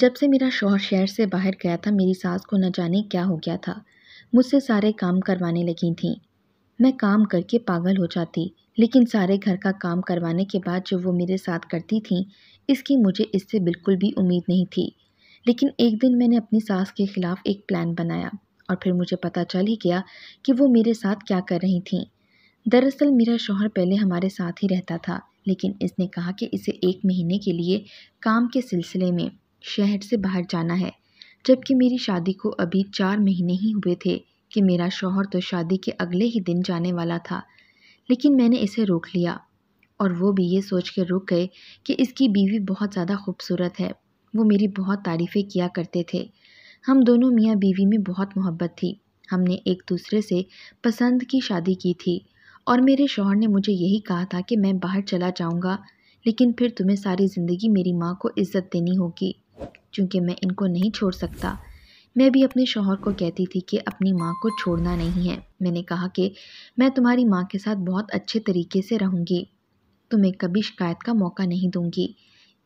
जब से मेरा शोहर शहर से बाहर गया था मेरी सास को न जाने क्या हो गया था मुझसे सारे काम करवाने लगी थी मैं काम करके पागल हो जाती लेकिन सारे घर का काम करवाने के बाद जो वो मेरे साथ करती थीं इसकी मुझे इससे बिल्कुल भी उम्मीद नहीं थी लेकिन एक दिन मैंने अपनी सास के ख़िलाफ़ एक प्लान बनाया और फिर मुझे पता चल ही गया कि वो मेरे साथ क्या कर रही थीं दरअसल मेरा शोहर पहले हमारे साथ ही रहता था लेकिन इसने कहा कि इसे एक महीने के लिए काम के सिलसिले में शहर से बाहर जाना है जबकि मेरी शादी को अभी चार महीने ही हुए थे कि मेरा शौहर तो शादी के अगले ही दिन जाने वाला था लेकिन मैंने इसे रोक लिया और वो भी ये सोच के रुक गए कि इसकी बीवी बहुत ज़्यादा खूबसूरत है वो मेरी बहुत तारीफ़ें किया करते थे हम दोनों मियाँ बीवी में बहुत मोहब्बत थी हमने एक दूसरे से पसंद की शादी की थी और मेरे शौहर ने मुझे यही कहा था कि मैं बाहर चला जाऊँगा लेकिन फिर तुम्हें सारी ज़िंदगी मेरी माँ को इज़्ज़त देनी होगी क्योंकि मैं इनको नहीं छोड़ सकता मैं भी अपने शोहर को कहती थी कि अपनी माँ को छोड़ना नहीं है मैंने कहा कि मैं तुम्हारी माँ के साथ बहुत अच्छे तरीके से रहूँगी तुम्हें कभी शिकायत का मौका नहीं दूँगी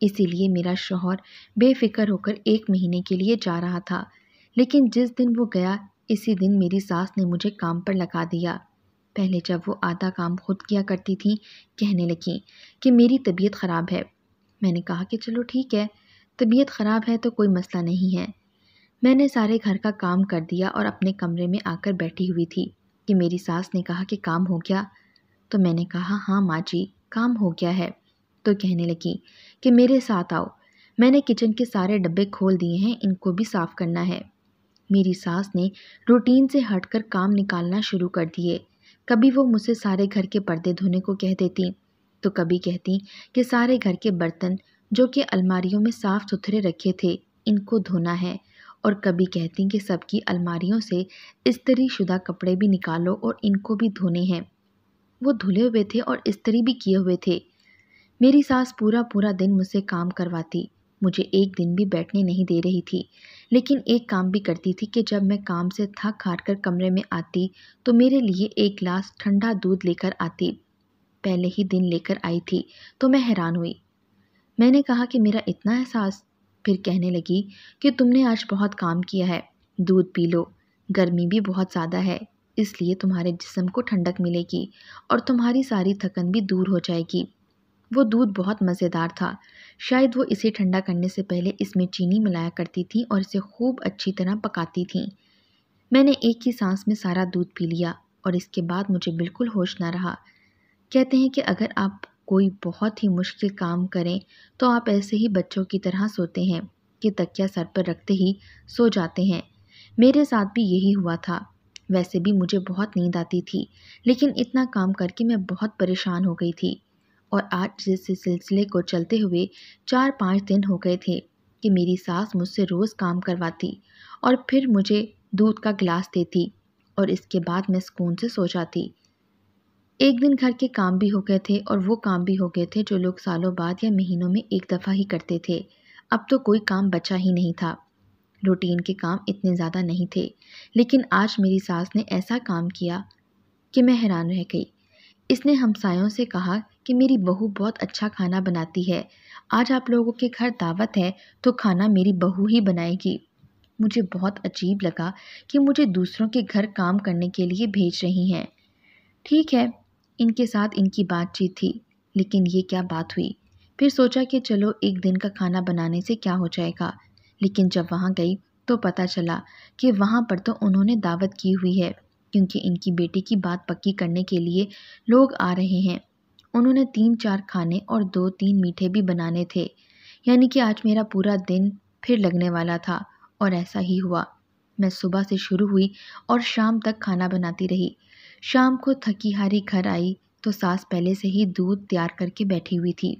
इसीलिए मेरा शोहर बेफिक्र होकर एक महीने के लिए जा रहा था लेकिन जिस दिन वो गया इसी दिन मेरी सास ने मुझे काम पर लगा दिया पहले जब वो आधा काम खुद किया करती थी कहने लगी कि मेरी तबीयत ख़राब है मैंने कहा कि चलो ठीक है तबीयत ख़राब है तो कोई मसला नहीं है मैंने सारे घर का काम कर दिया और अपने कमरे में आकर बैठी हुई थी कि मेरी सास ने कहा कि काम हो गया तो मैंने कहा हाँ माँ जी काम हो गया है तो कहने लगी कि मेरे साथ आओ मैंने किचन के सारे डब्बे खोल दिए हैं इनको भी साफ़ करना है मेरी सास ने रूटीन से हटकर काम निकालना शुरू कर दिए कभी वो मुझसे सारे घर के पर्दे धोने को कह देती तो कभी कहती कि सारे घर के बर्तन जो कि अलमारियों में साफ सुथरे रखे थे इनको धोना है और कभी कहती कि सबकी अलमारियों से इस्तरी शुदा कपड़े भी निकालो और इनको भी धोने हैं वो धुले हुए थे और इस्तरी भी किए हुए थे मेरी सास पूरा पूरा दिन मुझसे काम करवाती मुझे एक दिन भी बैठने नहीं दे रही थी लेकिन एक काम भी करती थी कि जब मैं काम से थक हार कर कमरे में आती तो मेरे लिए एक गिलास ठंडा दूध लेकर आती पहले ही दिन लेकर आई थी तो मैं हैरान हुई मैंने कहा कि मेरा इतना एहसास फिर कहने लगी कि तुमने आज बहुत काम किया है दूध पी लो गर्मी भी बहुत ज़्यादा है इसलिए तुम्हारे जिसम को ठंडक मिलेगी और तुम्हारी सारी थकन भी दूर हो जाएगी वो दूध बहुत मज़ेदार था शायद वो इसे ठंडा करने से पहले इसमें चीनी मिलाया करती थी और इसे खूब अच्छी तरह पकाती थी मैंने एक ही सांस में सारा दूध पी लिया और इसके बाद मुझे बिल्कुल होश ना रहा कहते हैं कि अगर आप कोई बहुत ही मुश्किल काम करें तो आप ऐसे ही बच्चों की तरह सोते हैं कि तकिया सर पर रखते ही सो जाते हैं मेरे साथ भी यही हुआ था वैसे भी मुझे बहुत नींद आती थी लेकिन इतना काम करके मैं बहुत परेशान हो गई थी और आज इस सिलसिले को चलते हुए चार पाँच दिन हो गए थे कि मेरी सास मुझसे रोज़ काम करवाती और फिर मुझे दूध का गिलास देती और इसके बाद मैं सुकून से सो जाती एक दिन घर के काम भी हो गए थे और वो काम भी हो गए थे जो लोग सालों बाद या महीनों में एक दफ़ा ही करते थे अब तो कोई काम बचा ही नहीं था रूटीन के काम इतने ज़्यादा नहीं थे लेकिन आज मेरी सास ने ऐसा काम किया कि मैं हैरान रह गई इसने हमसायों से कहा कि मेरी बहू बहुत अच्छा खाना बनाती है आज आप लोगों के घर दावत है तो खाना मेरी बहू ही बनाएगी मुझे बहुत अजीब लगा कि मुझे दूसरों के घर काम करने के लिए भेज रही हैं ठीक है इनके साथ इनकी बातचीत थी लेकिन ये क्या बात हुई फिर सोचा कि चलो एक दिन का खाना बनाने से क्या हो जाएगा लेकिन जब वहाँ गई तो पता चला कि वहाँ पर तो उन्होंने दावत की हुई है क्योंकि इनकी बेटी की बात पक्की करने के लिए लोग आ रहे हैं उन्होंने तीन चार खाने और दो तीन मीठे भी बनाने थे यानी कि आज मेरा पूरा दिन फिर लगने वाला था और ऐसा ही हुआ मैं सुबह से शुरू हुई और शाम तक खाना बनाती रही शाम को थकी हारी घर आई तो सास पहले से ही दूध तैयार करके बैठी हुई थी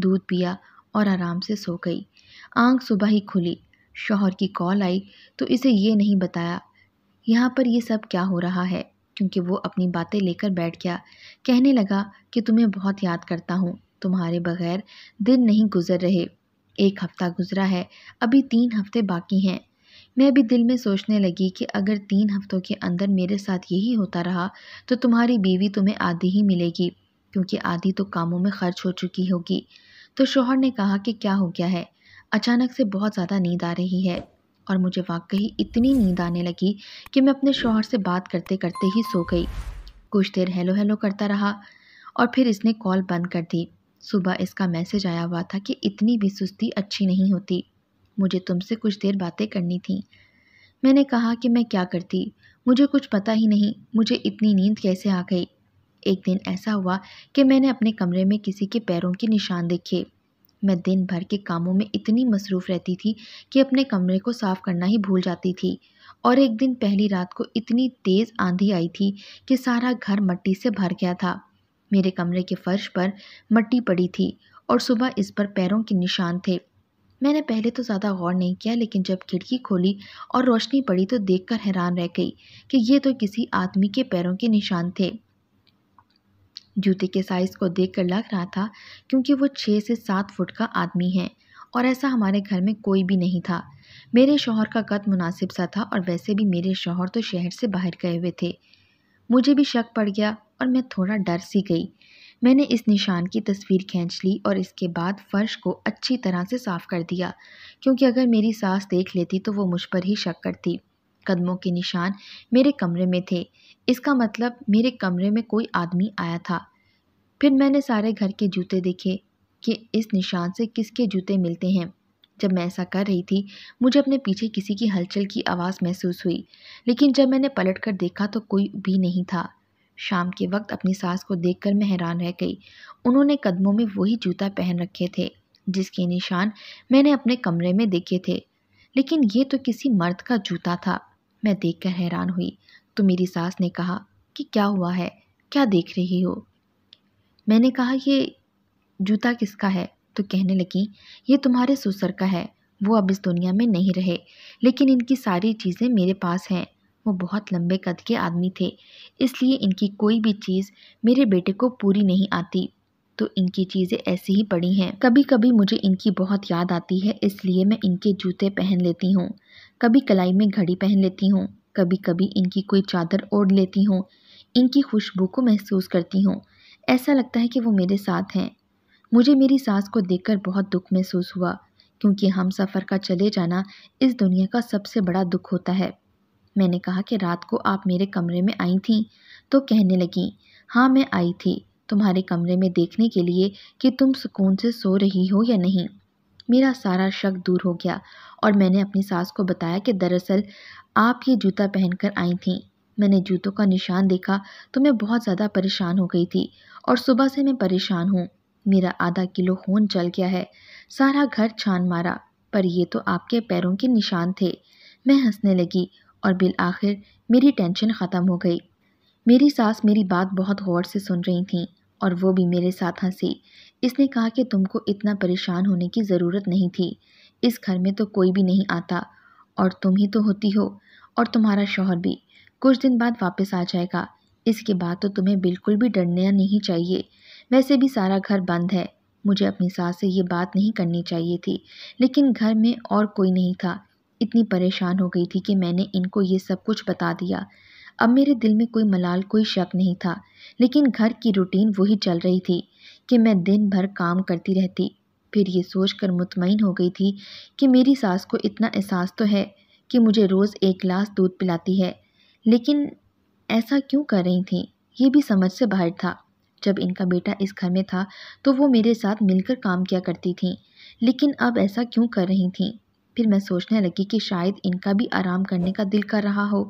दूध पिया और आराम से सो गई आंख सुबह ही खुली शौहर की कॉल आई तो इसे ये नहीं बताया यहाँ पर ये सब क्या हो रहा है क्योंकि वो अपनी बातें लेकर बैठ गया कहने लगा कि तुम्हें बहुत याद करता हूँ तुम्हारे बगैर दिन नहीं गुजर रहे एक हफ़्ता गुजरा है अभी तीन हफ्ते बाकी हैं मैं भी दिल में सोचने लगी कि अगर तीन हफ्तों के अंदर मेरे साथ यही होता रहा तो तुम्हारी बीवी तुम्हें आधी ही मिलेगी क्योंकि आधी तो कामों में खर्च हो चुकी होगी तो शोहर ने कहा कि क्या हो गया है अचानक से बहुत ज़्यादा नींद आ रही है और मुझे वाकई इतनी नींद आने लगी कि मैं अपने शोहर से बात करते करते ही सो गई कुछ देर हेलो हेलो करता रहा और फिर इसने कॉल बंद कर दी सुबह इसका मैसेज आया हुआ था कि इतनी भी सुस्ती अच्छी नहीं होती मुझे तुमसे कुछ देर बातें करनी थी मैंने कहा कि मैं क्या करती मुझे कुछ पता ही नहीं मुझे इतनी नींद कैसे आ गई एक दिन ऐसा हुआ कि मैंने अपने कमरे में किसी के पैरों के निशान देखे मैं दिन भर के कामों में इतनी मसरूफ़ रहती थी कि अपने कमरे को साफ़ करना ही भूल जाती थी और एक दिन पहली रात को इतनी तेज़ आंधी आई थी कि सारा घर मट्टी से भर गया था मेरे कमरे के फर्श पर मट्टी पड़ी थी और सुबह इस पर पैरों के निशान थे मैंने पहले तो ज़्यादा गौर नहीं किया लेकिन जब खिड़की खोली और रोशनी पड़ी तो देखकर हैरान रह गई कि ये तो किसी आदमी के पैरों के निशान थे जूते के साइज़ को देख कर लग रहा था क्योंकि वो छः से सात फुट का आदमी है और ऐसा हमारे घर में कोई भी नहीं था मेरे शोहर का कद मुनासिब सा था और वैसे भी मेरे शोहर तो शहर से बाहर गए हुए थे मुझे भी शक पड़ गया और मैं थोड़ा डर सी गई मैंने इस निशान की तस्वीर खींच ली और इसके बाद फ़र्श को अच्छी तरह से साफ़ कर दिया क्योंकि अगर मेरी सांस देख लेती तो वो मुझ पर ही शक करती कदमों के निशान मेरे कमरे में थे इसका मतलब मेरे कमरे में कोई आदमी आया था फिर मैंने सारे घर के जूते देखे कि इस निशान से किसके जूते मिलते हैं जब मैं ऐसा कर रही थी मुझे अपने पीछे किसी की हलचल की आवाज़ महसूस हुई लेकिन जब मैंने पलट कर देखा तो कोई भी नहीं था शाम के वक्त अपनी सास को देखकर मैं हैरान रह गई उन्होंने कदमों में वही जूता पहन रखे थे जिसके निशान मैंने अपने कमरे में देखे थे लेकिन ये तो किसी मर्द का जूता था मैं देखकर हैरान हुई तो मेरी सास ने कहा कि क्या हुआ है क्या देख रही हो मैंने कहा ये जूता किसका है तो कहने लगी ये तुम्हारे सुसर का है वो अब इस दुनिया में नहीं रहे लेकिन इनकी सारी चीज़ें मेरे पास हैं वो बहुत लंबे कद के आदमी थे इसलिए इनकी कोई भी चीज़ मेरे बेटे को पूरी नहीं आती तो इनकी चीज़ें ऐसी ही पड़ी हैं कभी कभी मुझे इनकी बहुत याद आती है इसलिए मैं इनके जूते पहन लेती हूँ कभी कलाई में घड़ी पहन लेती हूँ कभी कभी इनकी कोई चादर ओढ़ लेती हूँ इनकी खुशबू को महसूस करती हूँ ऐसा लगता है कि वो मेरे साथ हैं मुझे मेरी सास को देखकर बहुत दुख महसूस हुआ क्योंकि हम सफ़र का चले जाना इस दुनिया का सबसे बड़ा दुख होता है मैंने कहा कि रात को आप मेरे कमरे में आई थी तो कहने लगीं हाँ मैं आई थी तुम्हारे कमरे में देखने के लिए कि तुम सुकून से सो रही हो या नहीं मेरा सारा शक दूर हो गया और मैंने अपनी सास को बताया कि दरअसल आप ये जूता पहनकर आई थीं मैंने जूतों का निशान देखा तो मैं बहुत ज़्यादा परेशान हो गई थी और सुबह से मैं परेशान हूँ मेरा आधा किलो खून चल गया है सारा घर छान मारा पर ये तो आपके पैरों के निशान थे मैं हंसने लगी और बिलआखिर मेरी टेंशन ख़त्म हो गई मेरी सास मेरी बात बहुत गौर से सुन रही थी और वो भी मेरे साथ हंसी इसने कहा कि तुमको इतना परेशान होने की ज़रूरत नहीं थी इस घर में तो कोई भी नहीं आता और तुम ही तो होती हो और तुम्हारा शौहर भी कुछ दिन बाद वापस आ जाएगा इसके बाद तो तुम्हें बिल्कुल भी डरना नहीं चाहिए वैसे भी सारा घर बंद है मुझे अपनी सास से ये बात नहीं करनी चाहिए थी लेकिन घर में और कोई नहीं था इतनी परेशान हो गई थी कि मैंने इनको ये सब कुछ बता दिया अब मेरे दिल में कोई मलाल कोई शक नहीं था लेकिन घर की रूटीन वही चल रही थी कि मैं दिन भर काम करती रहती फिर ये सोच कर मुतमिन हो गई थी कि मेरी सास को इतना एहसास तो है कि मुझे रोज़ एक गिलास दूध पिलाती है लेकिन ऐसा क्यों कर रही थी ये भी समझ से बाहर था जब इनका बेटा इस घर में था तो वो मेरे साथ मिलकर काम किया करती थी लेकिन अब ऐसा क्यों कर रही थी फिर मैं सोचने लगी कि शायद इनका भी आराम करने का दिल कर रहा हो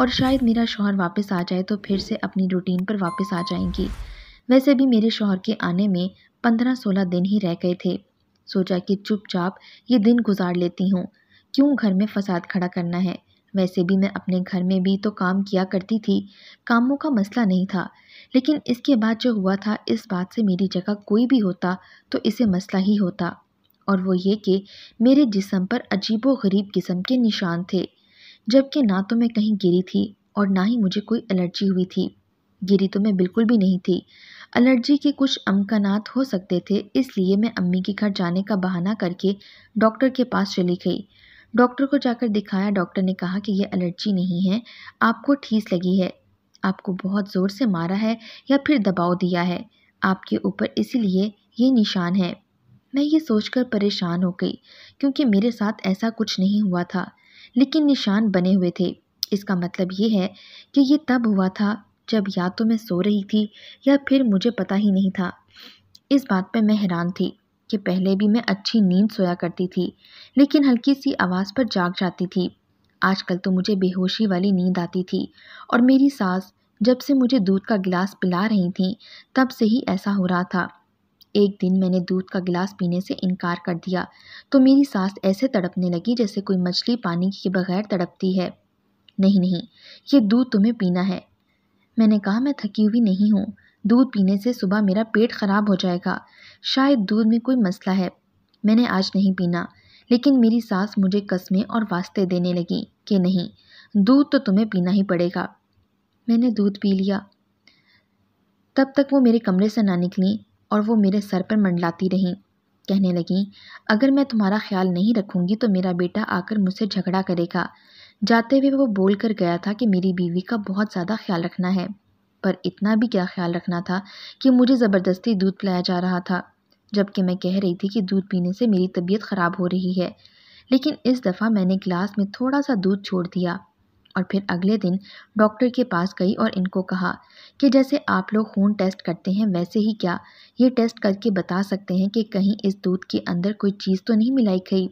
और शायद मेरा शोहर वापस आ जाए तो फिर से अपनी रूटीन पर वापस आ जाएंगी वैसे भी मेरे शोहर के आने में पंद्रह सोलह दिन ही रह गए थे सोचा कि चुपचाप ये दिन गुजार लेती हूँ क्यों घर में फसाद खड़ा करना है वैसे भी मैं अपने घर में भी तो काम किया करती थी कामों का मसला नहीं था लेकिन इसके बाद जो हुआ था इस बात से मेरी जगह कोई भी होता तो इसे मसला ही होता और वो ये कि मेरे जिसम पर अजीबो गरीब किस्म के निशान थे जबकि ना तो मैं कहीं गिरी थी और ना ही मुझे कोई एलर्जी हुई थी गिरी तो मैं बिल्कुल भी नहीं थी एलर्जी के कुछ अमकाना हो सकते थे इसलिए मैं अम्मी के घर जाने का बहाना करके डॉक्टर के पास चली गई डॉक्टर को जाकर दिखाया डॉक्टर ने कहा कि यह एलर्जी नहीं है आपको ठीस लगी है आपको बहुत ज़ोर से मारा है या फिर दबाव दिया है आपके ऊपर इसीलिए ये निशान है मैं ये सोचकर परेशान हो गई क्योंकि मेरे साथ ऐसा कुछ नहीं हुआ था लेकिन निशान बने हुए थे इसका मतलब ये है कि ये तब हुआ था जब या तो मैं सो रही थी या फिर मुझे पता ही नहीं था इस बात पर मैं हैरान थी कि पहले भी मैं अच्छी नींद सोया करती थी लेकिन हल्की सी आवाज़ पर जाग जाती थी आजकल तो मुझे बेहोशी वाली नींद आती थी और मेरी सास जब से मुझे दूध का गिलास पिला रही थी तब से ही ऐसा हो रहा था एक दिन मैंने दूध का गिलास पीने से इनकार कर दिया तो मेरी सांस ऐसे तड़पने लगी जैसे कोई मछली पानी के बगैर तड़पती है नहीं नहीं ये दूध तुम्हें पीना है मैंने कहा मैं थकी हुई नहीं हूँ दूध पीने से सुबह मेरा पेट ख़राब हो जाएगा शायद दूध में कोई मसला है मैंने आज नहीं पीना लेकिन मेरी सास मुझे कस्में और वास्ते देने लगी कि नहीं दूध तो तुम्हें पीना ही पड़ेगा मैंने दूध पी लिया तब तक वो मेरे कमरे से ना निकली और वो मेरे सर पर मंडलाती रहीं कहने लगीं अगर मैं तुम्हारा ख्याल नहीं रखूँगी तो मेरा बेटा आकर मुझसे झगड़ा करेगा जाते हुए वो बोल कर गया था कि मेरी बीवी का बहुत ज़्यादा ख्याल रखना है पर इतना भी क्या ख्याल रखना था कि मुझे ज़बरदस्ती दूध पिलाया जा रहा था जबकि मैं कह रही थी कि दूध पीने से मेरी तबीयत ख़राब हो रही है लेकिन इस दफ़ा मैंने ग्लास में थोड़ा सा दूध छोड़ दिया और फिर अगले दिन डॉक्टर के पास गई और इनको कहा कि जैसे आप लोग खून टेस्ट करते हैं वैसे ही क्या ये टेस्ट करके बता सकते हैं कि कहीं इस दूध के अंदर कोई चीज़ तो नहीं मिलाई गई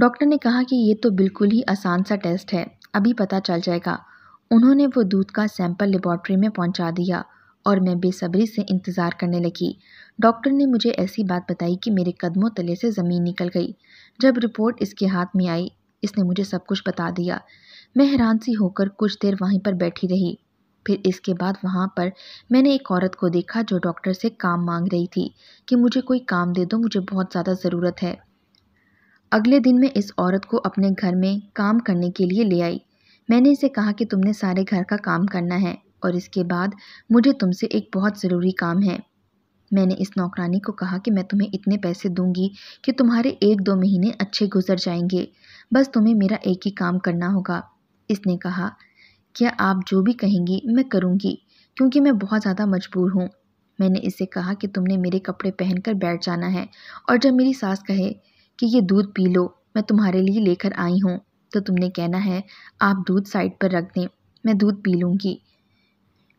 डॉक्टर ने कहा कि ये तो बिल्कुल ही आसान सा टेस्ट है अभी पता चल जाएगा उन्होंने वो दूध का सैंपल लेबॉर्ट्री में पहुँचा दिया और मैं बेसब्री से इंतज़ार करने लगी डॉक्टर ने मुझे ऐसी बात बताई कि मेरे कदमों तले से ज़मीन निकल गई जब रिपोर्ट इसके हाथ में आई इसने मुझे सब कुछ बता दिया मैं हैरान सी होकर कुछ देर वहीं पर बैठी रही फिर इसके बाद वहाँ पर मैंने एक औरत को देखा जो डॉक्टर से काम मांग रही थी कि मुझे कोई काम दे दो मुझे बहुत ज़्यादा ज़रूरत है अगले दिन मैं इस औरत को अपने घर में काम करने के लिए ले आई मैंने इसे कहा कि तुमने सारे घर का काम करना है और इसके बाद मुझे तुमसे एक बहुत ज़रूरी काम है मैंने इस नौकरानी को कहा कि मैं तुम्हें इतने पैसे दूंगी कि तुम्हारे एक दो महीने अच्छे गुजर जाएंगे बस तुम्हें मेरा एक ही काम करना होगा इसने कहा क्या आप जो भी कहेंगी मैं करूँगी क्योंकि मैं बहुत ज़्यादा मजबूर हूँ मैंने इससे कहा कि तुमने मेरे कपड़े पहनकर बैठ जाना है और जब मेरी सास कहे कि ये दूध पी लो मैं तुम्हारे लिए लेकर आई हूँ तो तुमने कहना है आप दूध साइड पर रख दें मैं दूध पी लूँगी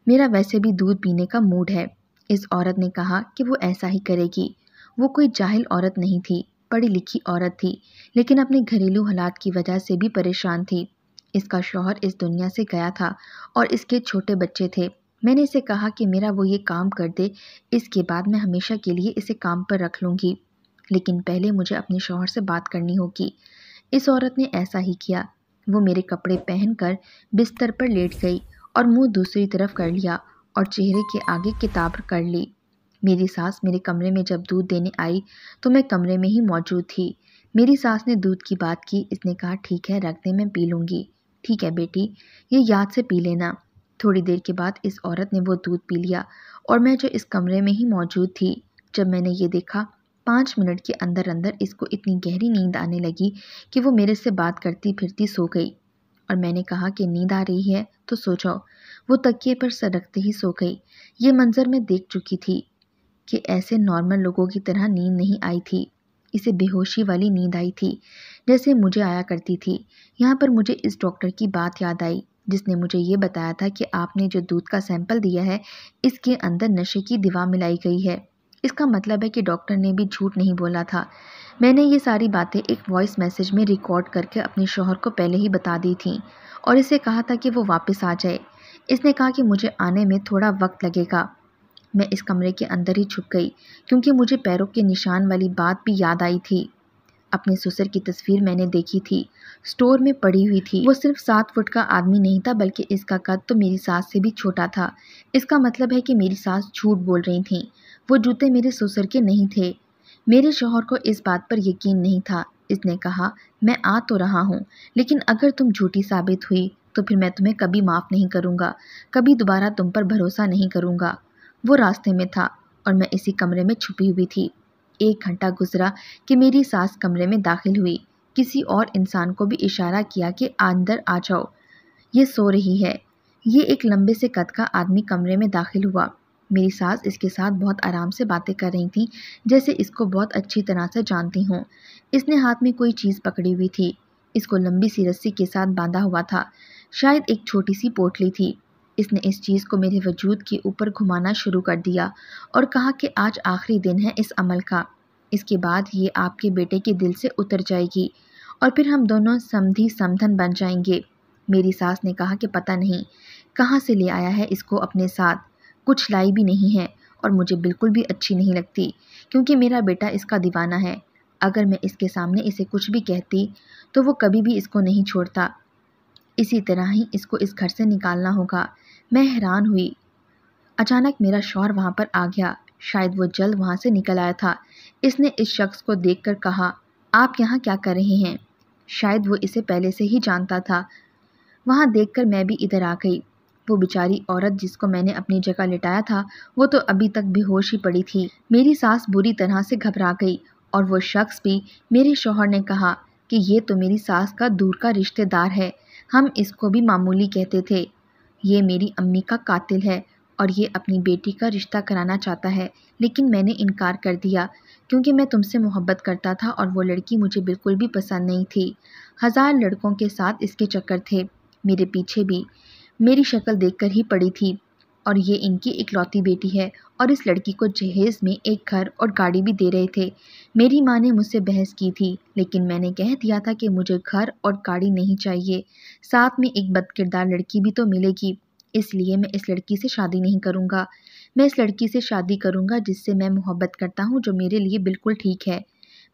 मेरा वैसे भी दूध पीने का मूड है इस औरत ने कहा कि वो ऐसा ही करेगी वो कोई जाहिल औरत नहीं थी पढ़ी लिखी औरत थी लेकिन अपने घरेलू हालात की वजह से भी परेशान थी इसका शौहर इस दुनिया से गया था और इसके छोटे बच्चे थे मैंने इसे कहा कि मेरा वो ये काम कर दे इसके बाद मैं हमेशा के लिए इसे काम पर रख लूँगी लेकिन पहले मुझे अपने शौहर से बात करनी होगी इस औरत ने ऐसा ही किया वो मेरे कपड़े पहनकर बिस्तर पर लेट गई और मुंह दूसरी तरफ कर लिया और चेहरे के आगे किताब कर ली मेरी सास मेरे कमरे में जब दूध देने आई तो मैं कमरे में ही मौजूद थी मेरी सास ने दूध की बात की इसने कहा ठीक है रख दे मैं पी लूँगी ठीक है बेटी ये याद से पी लेना थोड़ी देर के बाद इस औरत ने वो दूध पी लिया और मैं जो इस कमरे में ही मौजूद थी जब मैंने ये देखा पाँच मिनट के अंदर अंदर इसको इतनी गहरी नींद आने लगी कि वो मेरे से बात करती फिरती सो गई और मैंने कहा कि नींद आ रही है तो सो जाओ वो तकिए पर सरकते ही सो गई ये मंज़र मैं देख चुकी थी कि ऐसे नॉर्मल लोगों की तरह नींद नहीं आई थी इसे बेहोशी वाली नींद आई थी जैसे मुझे आया करती थी यहाँ पर मुझे इस डॉक्टर की बात याद आई जिसने मुझे ये बताया था कि आपने जो दूध का सैंपल दिया है इसके अंदर नशे की दिवा मिलाई गई है इसका मतलब है कि डॉक्टर ने भी झूठ नहीं बोला था मैंने ये सारी बातें एक वॉइस मैसेज में रिकॉर्ड करके अपने शोहर को पहले ही बता दी थी और इसे कहा था कि वो वापस आ जाए इसने कहा कि मुझे आने में थोड़ा वक्त लगेगा मैं इस कमरे के अंदर ही छुप गई क्योंकि मुझे पैरों के निशान वाली बात भी याद आई थी अपने ससुर की तस्वीर मैंने देखी थी स्टोर में पड़ी हुई थी वो सिर्फ सात फुट का आदमी नहीं था बल्कि इसका कद तो मेरी सास से भी छोटा था इसका मतलब है कि मेरी सास झूठ बोल रही थी वो जूते मेरे ससुर के नहीं थे मेरे शोहर को इस बात पर यकीन नहीं था इसने कहा मैं आ तो रहा हूँ लेकिन अगर तुम झूठी साबित हुई तो फिर मैं तुम्हें कभी माफ़ नहीं करूँगा कभी दोबारा तुम पर भरोसा नहीं करूँगा वो रास्ते में था और मैं इसी कमरे में छुपी हुई थी एक घंटा गुजरा कि मेरी सास कमरे में दाखिल हुई किसी और इंसान को भी इशारा किया कि अंदर आ जाओ ये सो रही है ये एक लंबे से कद का आदमी कमरे में दाखिल हुआ मेरी सास इसके साथ बहुत आराम से बातें कर रही थी जैसे इसको बहुत अच्छी तरह से जानती हूँ इसने हाथ में कोई चीज़ पकड़ी हुई थी इसको लंबी सी रस्सी के साथ बांधा हुआ था शायद एक छोटी सी पोटली थी इसने इस चीज़ को मेरे वजूद के ऊपर घुमाना शुरू कर दिया और कहा कि आज आखिरी दिन है इस अमल का इसके बाद ये आपके बेटे के दिल से उतर जाएगी और फिर हम दोनों समधी समधन बन जाएंगे मेरी सास ने कहा कि पता नहीं कहाँ से ले आया है इसको अपने साथ कुछ लाई भी नहीं है और मुझे बिल्कुल भी अच्छी नहीं लगती क्योंकि मेरा बेटा इसका दीवाना है अगर मैं इसके सामने इसे कुछ भी कहती तो वो कभी भी इसको नहीं छोड़ता इसी तरह ही इसको इस घर से निकालना होगा मैं हैरान हुई अचानक मेरा शौहर वहाँ पर आ गया शायद वो जल्द वहाँ से निकल आया था इसने इस शख्स को देखकर कहा आप यहाँ क्या कर रहे हैं शायद वो इसे पहले से ही जानता था वहाँ देखकर मैं भी इधर आ गई वो बेचारी औरत जिसको मैंने अपनी जगह लिटाया था वो तो अभी तक बेहोश ही पड़ी थी मेरी सास बुरी तरह से घबरा गई और वो शख्स भी मेरे शोहर ने कहा कि ये तो मेरी सास का दूर का रिश्तेदार है हम इसको भी मामूली कहते थे ये मेरी अम्मी का कातिल है और ये अपनी बेटी का रिश्ता कराना चाहता है लेकिन मैंने इनकार कर दिया क्योंकि मैं तुमसे मोहब्बत करता था और वो लड़की मुझे बिल्कुल भी पसंद नहीं थी हज़ार लड़कों के साथ इसके चक्कर थे मेरे पीछे भी मेरी शक्ल देखकर ही पड़ी थी और ये इनकी इकलौती बेटी है और इस लड़की को जहेज़ में एक घर और गाड़ी भी दे रहे थे मेरी माँ ने मुझसे बहस की थी लेकिन मैंने कह दिया था कि मुझे घर और गाड़ी नहीं चाहिए साथ में एक बदकिरदार लड़की भी तो मिलेगी इसलिए मैं इस लड़की से शादी नहीं करूँगा मैं इस लड़की से शादी करूँगा जिससे मैं मोहब्बत करता हूँ जो मेरे लिए बिल्कुल ठीक है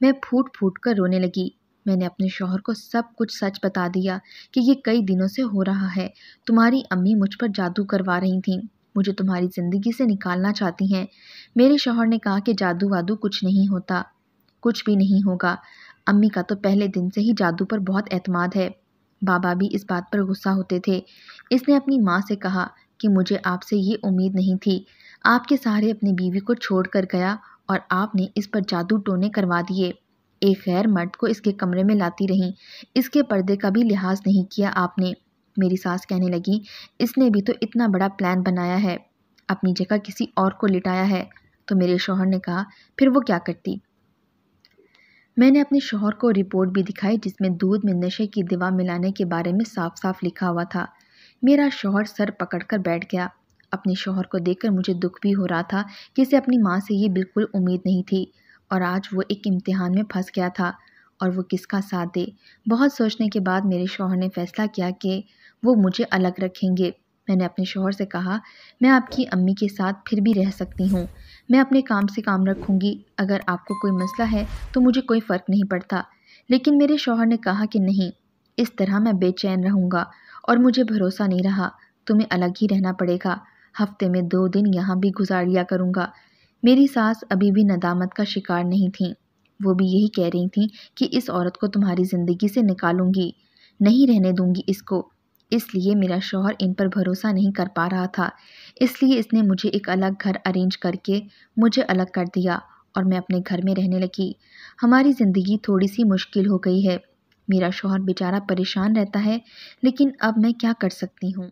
मैं फूट फूट कर रोने लगी मैंने अपने शोहर को सब कुछ सच बता दिया कि ये कई दिनों से हो रहा है तुम्हारी अम्मी मुझ पर जादू करवा रही थीं मुझे तुम्हारी ज़िंदगी से निकालना चाहती हैं मेरे शौहर ने कहा कि जादू वादू कुछ नहीं होता कुछ भी नहीं होगा अम्मी का तो पहले दिन से ही जादू पर बहुत एतमाद है बाबा भी इस बात पर गुस्सा होते थे इसने अपनी माँ से कहा कि मुझे आपसे ये उम्मीद नहीं थी आपके सहारे अपनी बीवी को छोड़ कर गया और आपने इस पर जादू टोने करवा दिए एक गैर मर्द को इसके कमरे में लाती रहीं इसके पर्दे का भी लिहाज नहीं किया आपने मेरी सास कहने लगी इसने भी तो इतना बड़ा प्लान बनाया है अपनी जगह किसी और को लिटाया है तो मेरे शोहर ने कहा फिर वो क्या करती मैंने अपने शोहर को रिपोर्ट भी दिखाई जिसमें दूध में नशे की दवा मिलाने के बारे में साफ साफ लिखा हुआ था मेरा शोहर सर पकड़कर बैठ गया अपने शोहर को देखकर मुझे दुख भी हो रहा था कि इसे अपनी माँ से ये बिल्कुल उम्मीद नहीं थी और आज वो एक इम्तिहान में फंस गया था और वो किसका साथ दे बहुत सोचने के बाद मेरे शोहर ने फ़ैसला किया कि वो मुझे अलग रखेंगे मैंने अपने शोहर से कहा मैं आपकी अम्मी के साथ फिर भी रह सकती हूँ मैं अपने काम से काम रखूँगी अगर आपको कोई मसला है तो मुझे कोई फ़र्क नहीं पड़ता लेकिन मेरे शोहर ने कहा कि नहीं इस तरह मैं बेचैन रहूँगा और मुझे भरोसा नहीं रहा तुम्हें अलग ही रहना पड़ेगा हफ्ते में दो दिन यहाँ भी गुजार लिया करूँगा मेरी सास अभी भी नदामत का शिकार नहीं थी वो भी यही कह रही थी कि इस औरत को तुम्हारी ज़िंदगी से निकालूंगी नहीं रहने दूंगी इसको इसलिए मेरा शौहर इन पर भरोसा नहीं कर पा रहा था इसलिए इसने मुझे एक अलग घर अरेंज करके मुझे अलग कर दिया और मैं अपने घर में रहने लगी हमारी ज़िंदगी थोड़ी सी मुश्किल हो गई है मेरा शौहर बेचारा परेशान रहता है लेकिन अब मैं क्या कर सकती हूँ